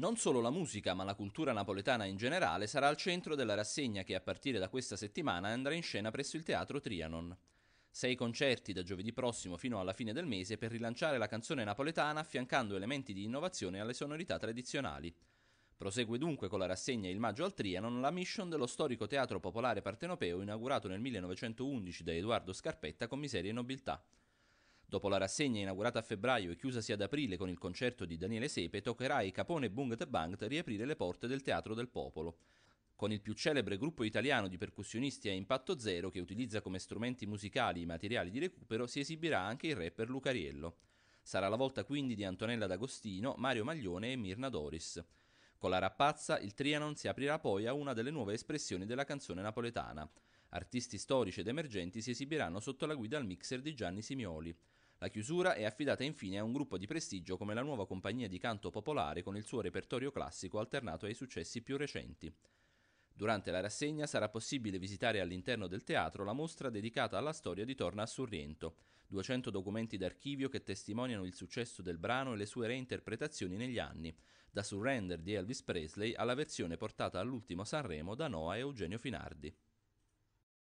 Non solo la musica, ma la cultura napoletana in generale sarà al centro della rassegna che a partire da questa settimana andrà in scena presso il Teatro Trianon. Sei concerti da giovedì prossimo fino alla fine del mese per rilanciare la canzone napoletana affiancando elementi di innovazione alle sonorità tradizionali. Prosegue dunque con la rassegna Il Maggio al Trianon la mission dello storico teatro popolare partenopeo inaugurato nel 1911 da Edoardo Scarpetta con Miseria e Nobiltà. Dopo la rassegna inaugurata a febbraio e chiusasi ad aprile con il concerto di Daniele Sepe, toccherà ai Capone Bungt Bangt riaprire le porte del Teatro del Popolo. Con il più celebre gruppo italiano di percussionisti a impatto zero, che utilizza come strumenti musicali i materiali di recupero, si esibirà anche il rapper Lucariello. Sarà la volta quindi di Antonella D'Agostino, Mario Maglione e Mirna Doris. Con la rappazza, il Trianon si aprirà poi a una delle nuove espressioni della canzone napoletana. Artisti storici ed emergenti si esibiranno sotto la guida al mixer di Gianni Simioli. La chiusura è affidata infine a un gruppo di prestigio come la nuova compagnia di canto popolare con il suo repertorio classico alternato ai successi più recenti. Durante la rassegna sarà possibile visitare all'interno del teatro la mostra dedicata alla storia di Torna a Surriento, 200 documenti d'archivio che testimoniano il successo del brano e le sue reinterpretazioni negli anni, da Surrender di Elvis Presley alla versione portata all'ultimo Sanremo da Noah e Eugenio Finardi.